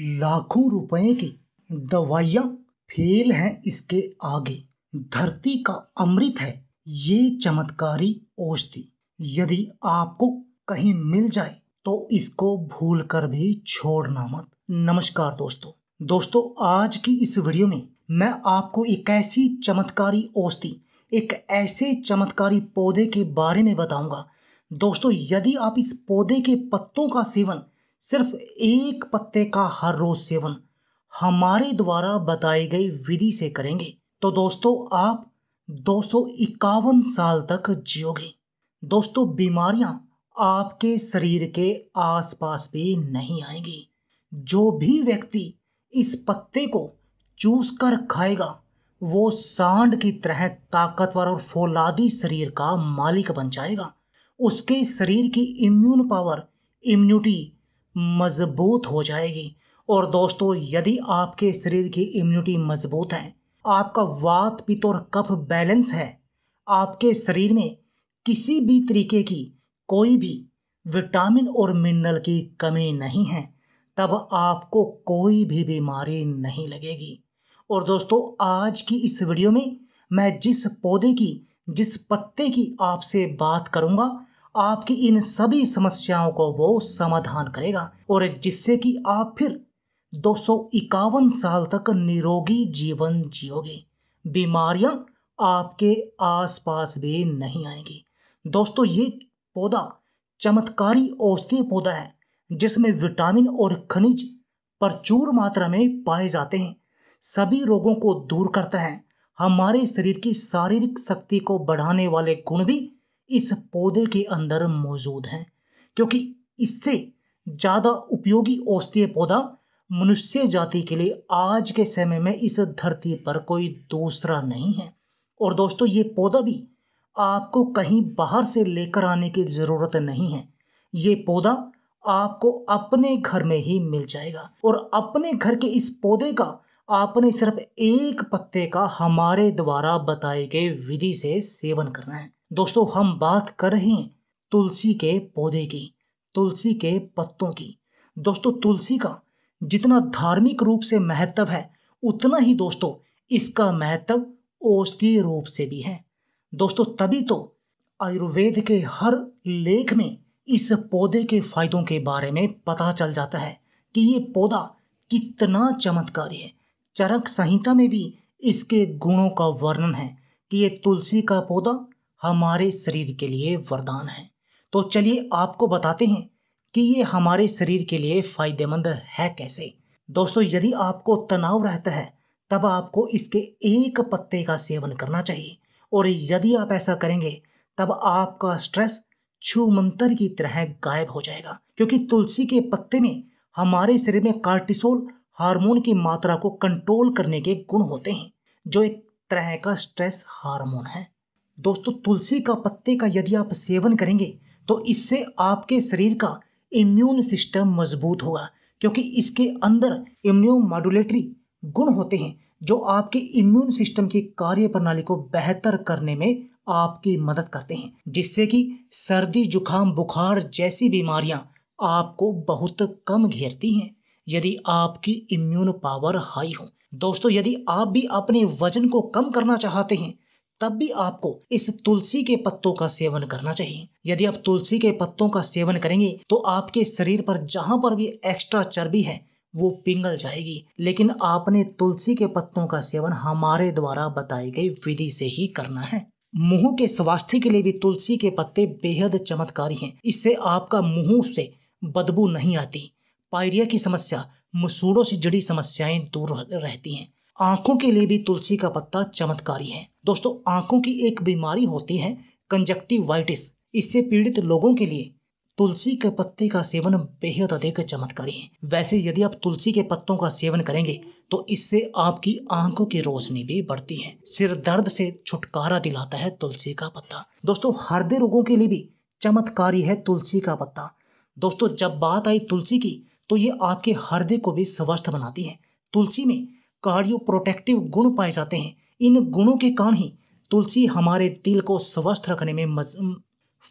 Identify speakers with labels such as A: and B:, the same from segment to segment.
A: लाखों रुपए की दवाइया फेल हैं इसके आगे धरती का अमृत है ये चमत्कारी औषधि यदि आपको कहीं मिल जाए तो इसको भूल कर भी छोड़ना मत नमस्कार दोस्तों दोस्तों आज की इस वीडियो में मैं आपको एक ऐसी चमत्कारी औषधि एक ऐसे चमत्कारी पौधे के बारे में बताऊंगा दोस्तों यदि आप इस पौधे के पत्तों का सेवन सिर्फ एक पत्ते का हर रोज सेवन हमारे द्वारा बताई गई विधि से करेंगे तो दोस्तों आप दो साल तक जियोगे दोस्तों बीमारियां आपके शरीर के आसपास भी नहीं आएंगी जो भी व्यक्ति इस पत्ते को चूस कर खाएगा वो सांड की तरह ताकतवर और फौलादी शरीर का मालिक बन जाएगा उसके शरीर की इम्यून पावर इम्यूनिटी मजबूत हो जाएगी और दोस्तों यदि आपके शरीर की इम्यूनिटी मजबूत है आपका वात पित्त और कफ बैलेंस है आपके शरीर में किसी भी तरीके की कोई भी विटामिन और मिनरल की कमी नहीं है तब आपको कोई भी बीमारी नहीं लगेगी और दोस्तों आज की इस वीडियो में मैं जिस पौधे की जिस पत्ते की आपसे बात करूंगा आपकी इन सभी समस्याओं को वो समाधान करेगा और जिससे कि आप फिर दो साल तक निरोगी जीवन जियोगे बीमारियां आपके आसपास भी नहीं आएंगी दोस्तों ये पौधा चमत्कारी औषधीय पौधा है जिसमें विटामिन और खनिज प्रचुर मात्रा में पाए जाते हैं सभी रोगों को दूर करता है हमारे शरीर की शारीरिक शक्ति को बढ़ाने वाले गुण भी इस पौधे के अंदर मौजूद हैं क्योंकि इससे ज़्यादा उपयोगी औषधीय पौधा मनुष्य जाति के लिए आज के समय में इस धरती पर कोई दूसरा नहीं है और दोस्तों ये पौधा भी आपको कहीं बाहर से लेकर आने की ज़रूरत नहीं है ये पौधा आपको अपने घर में ही मिल जाएगा और अपने घर के इस पौधे का आपने सिर्फ एक पत्ते का हमारे द्वारा बताए गए विधि से सेवन करना है दोस्तों हम बात कर रहे हैं तुलसी के पौधे की तुलसी के पत्तों की दोस्तों तुलसी का जितना धार्मिक रूप से महत्व है उतना ही दोस्तों इसका महत्व औषधीय रूप से भी है दोस्तों तभी तो आयुर्वेद के हर लेख में इस पौधे के फायदों के बारे में पता चल जाता है कि ये पौधा कितना चमत्कारी है चरक संहिता में भी इसके गुणों का वर्णन है कि ये तुलसी का पौधा हमारे शरीर के लिए वरदान है तो चलिए आपको बताते हैं कि ये हमारे शरीर के लिए फ़ायदेमंद है कैसे दोस्तों यदि आपको तनाव रहता है तब आपको इसके एक पत्ते का सेवन करना चाहिए और यदि आप ऐसा करेंगे तब आपका स्ट्रेस छुमंतर की तरह गायब हो जाएगा क्योंकि तुलसी के पत्ते में हमारे शरीर में कार्टिसोल हार्मोन की मात्रा को कंट्रोल करने के गुण होते हैं जो एक तरह का स्ट्रेस हार्मोन है दोस्तों तुलसी का पत्ते का यदि आप सेवन करेंगे तो इससे आपके शरीर का इम्यून सिस्टम मजबूत होगा क्योंकि इसके अंदर इम्यूनो मॉड्यूलेटरी गुण होते हैं जो आपके इम्यून सिस्टम की कार्य प्रणाली को बेहतर करने में आपकी मदद करते हैं जिससे कि सर्दी जुखाम बुखार जैसी बीमारियां आपको बहुत कम घेरती हैं यदि आपकी इम्यून पावर हाई हो दोस्तों यदि आप भी अपने वजन को कम करना चाहते हैं तब भी आपको इस तुलसी के पत्तों का सेवन करना चाहिए यदि आप तुलसी के पत्तों का सेवन करेंगे तो आपके शरीर पर जहां पर भी एक्स्ट्रा चर्बी है वो पिंगल जाएगी लेकिन आपने तुलसी के पत्तों का सेवन हमारे द्वारा बताई गई विधि से ही करना है मुंह के स्वास्थ्य के लिए भी तुलसी के पत्ते बेहद चमत्कारी हैं इससे आपका मुंह से बदबू नहीं आती पायरिया की समस्या मसूड़ों से जुड़ी समस्याएं दूर रहती हैं आंखों के लिए भी तुलसी का पत्ता चमत्कारी है दोस्तों आंखों की एक बीमारी होती है कंजक्टिवाइटिस इससे पीड़ित लोगों के लिए तुलसी के पत्ते का सेवन बेहद अधिक चमत्कारी है वैसे यदि आप तुलसी के पत्तों का सेवन करेंगे तो इससे आपकी आंखों की रोशनी भी बढ़ती है सिर दर्द से छुटकारा दिलाता है तुलसी का पत्ता दोस्तों हृदय रोगों के लिए भी चमत्कारी है तुलसी का पत्ता दोस्तों जब बात आई तुलसी की तो ये आपके हृदय को भी स्वस्थ बनाती है तुलसी में कार्डियो प्रोटेक्टिव गुण पाए जाते हैं इन गुणों के कारण ही तुलसी हमारे दिल को स्वस्थ रखने में मज...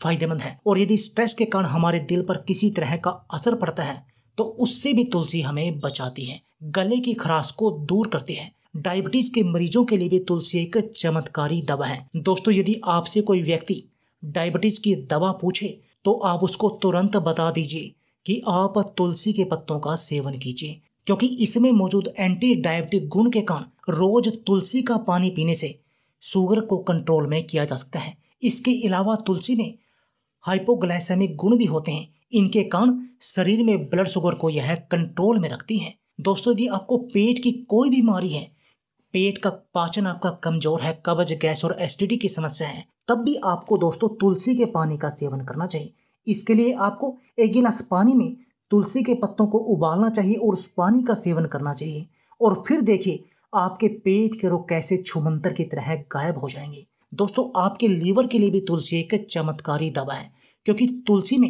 A: फायदेमंद है और यदि स्ट्रेस के कारण हमारे दिल पर किसी तरह का असर पड़ता है तो उससे भी तुलसी हमें बचाती है गले की खराश को दूर करती है डायबिटीज के मरीजों के लिए भी तुलसी एक चमत्कारी दवा है दोस्तों यदि आपसे कोई व्यक्ति डायबिटीज की दवा पूछे तो आप उसको तुरंत बता दीजिए कि आप तुलसी के पत्तों का सेवन कीजिए क्योंकि इसमें मौजूद एंटी डायबिटिक गुण के कारण रोज तुलसी का पानी पीने से शुगर को कंट्रोल में किया जा सकता है इसके अलावा तुलसी में हाइपोग्लाइसेमिक गुण भी होते हैं इनके कारण शरीर में ब्लड शुगर को यह कंट्रोल में रखती है दोस्तों यदि आपको पेट की कोई बीमारी है पेट का पाचन आपका कमजोर है कब्ज गैस और एसिडिटी की समस्या है तब भी आपको दोस्तों तुलसी के पानी का सेवन करना चाहिए इसके लिए आपको एक गिलास पानी में तुलसी के पत्तों को उबालना चाहिए और उस पानी का सेवन करना चाहिए और फिर देखिए आपके पेट के रोग कैसे छुमंतर की तरह गायब हो जाएंगे दोस्तों आपके लीवर के लिए भी तुलसी एक चमत्कारी दवा है क्योंकि तुलसी में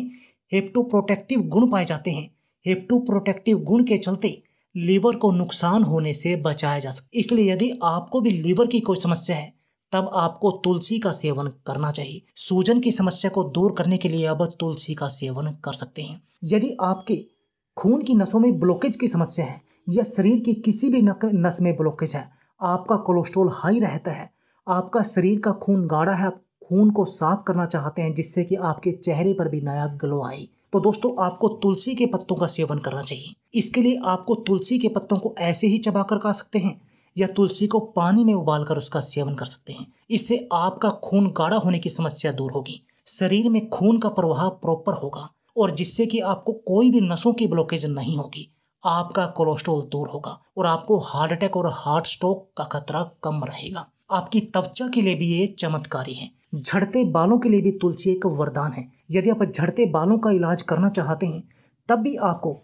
A: हेप्टो प्रोटेक्टिव गुण पाए जाते हैं हेप्टो प्रोटेक्टिव गुण के चलते लीवर को नुकसान होने से बचाया जा सकता इसलिए यदि आपको भी लीवर की कोई समस्या है तब आपको तुलसी का सेवन करना चाहिए सूजन की समस्या को दूर करने के लिए अब तुलसी का सेवन कर सकते हैं यदि आपके खून की नसों में ब्लॉकेज की समस्या है या शरीर की किसी भी नस में ब्लॉकेज है आपका कोलेस्ट्रोल हाई रहता है आपका शरीर का खून गाढ़ा है आप खून को साफ करना चाहते हैं जिससे कि आपके चेहरे पर भी नया ग्लो आए तो दोस्तों आपको तुलसी के पत्तों का सेवन करना चाहिए इसके लिए आपको तुलसी के पत्तों को ऐसे ही चबाकर खा सकते हैं या तुलसी को पानी में उबालकर उसका सेवन कर सकते हैं इससे आपका खून गाढ़ा होने की समस्या दूर होगी शरीर में खून का प्रवाह प्रॉपर होगा और जिससे कि आपको कोई भी नसों की ब्लॉकेज नहीं होगी आपका कोलेस्ट्रॉल दूर होगा और आपको हार्ट अटैक और हार्ट स्ट्रोक का खतरा कम रहेगा आपकी त्वचा के लिए भी ये चमत्कारी है झड़ते बालों के लिए भी तुलसी एक वरदान है यदि आप झड़ते बालों का इलाज करना चाहते हैं तब भी आपको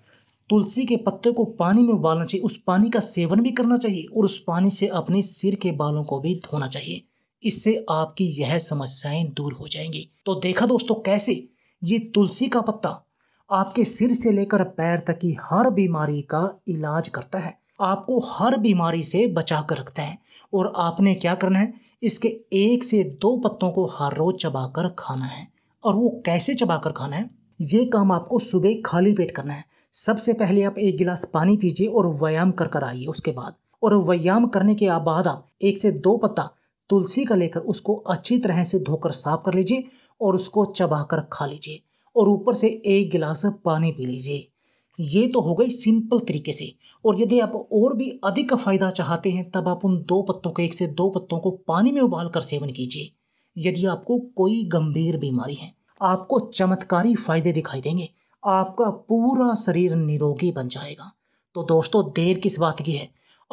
A: तुलसी के पत्ते को पानी में उबालना चाहिए उस पानी का सेवन भी करना चाहिए और उस पानी से अपने सिर के बालों को भी धोना चाहिए इससे आपकी यह समस्याएं दूर हो जाएंगी तो देखा दोस्तों कैसे ये तुलसी का पत्ता आपके सिर से लेकर पैर तक की हर बीमारी का इलाज करता है आपको हर बीमारी से बचा कर रखता है और आपने क्या करना है इसके एक से दो पत्तों को हर रोज चबाकर खाना है और वो कैसे चबाकर खाना है ये काम आपको सुबह खाली पेट करना है सबसे पहले आप एक गिलास पानी पीजिए और व्यायाम कर कर आइए उसके बाद और व्यायाम करने के बाद आप एक से दो पत्ता तुलसी का लेकर उसको अच्छी तरह से धोकर साफ कर लीजिए और उसको चबाकर खा लीजिए और ऊपर से एक गिलास पानी पी लीजिए ये तो हो गई सिंपल तरीके से और यदि आप और भी अधिक फायदा चाहते हैं तब आप उन दो पत्तों के एक से दो पत्तों को पानी में उबाल कर सेवन कीजिए यदि आपको कोई गंभीर बीमारी है आपको चमत्कारी फायदे दिखाई देंगे आपका पूरा शरीर निरोगी बन जाएगा तो दोस्तों देर किस बात की है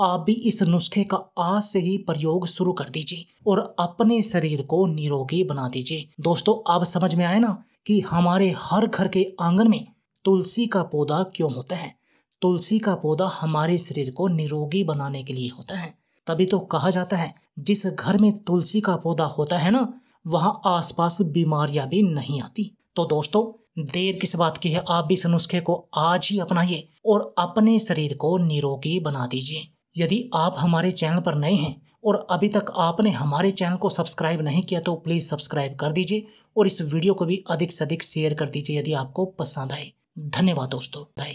A: आप भी इस नुस्खे का आज से ही प्रयोग शुरू कर दीजिए और अपने शरीर को निरोगी बना दीजिए दोस्तों अब समझ में आए ना कि हमारे हर घर के आंगन में तुलसी का पौधा क्यों होता है तुलसी का पौधा हमारे शरीर को निरोगी बनाने के लिए होता है तभी तो कहा जाता है जिस घर में तुलसी का पौधा होता है ना वहाँ आसपास बीमारियां भी नहीं आती तो दोस्तों देर किस बात की है आप भी इस नुस्खे को आज ही अपनाइए और अपने शरीर को निरोगी बना दीजिए यदि आप हमारे चैनल पर नए हैं और अभी तक आपने हमारे चैनल को सब्सक्राइब नहीं किया तो प्लीज़ सब्सक्राइब कर दीजिए और इस वीडियो को भी अधिक से अधिक शेयर कर दीजिए यदि आपको पसंद आए धन्यवाद दोस्तों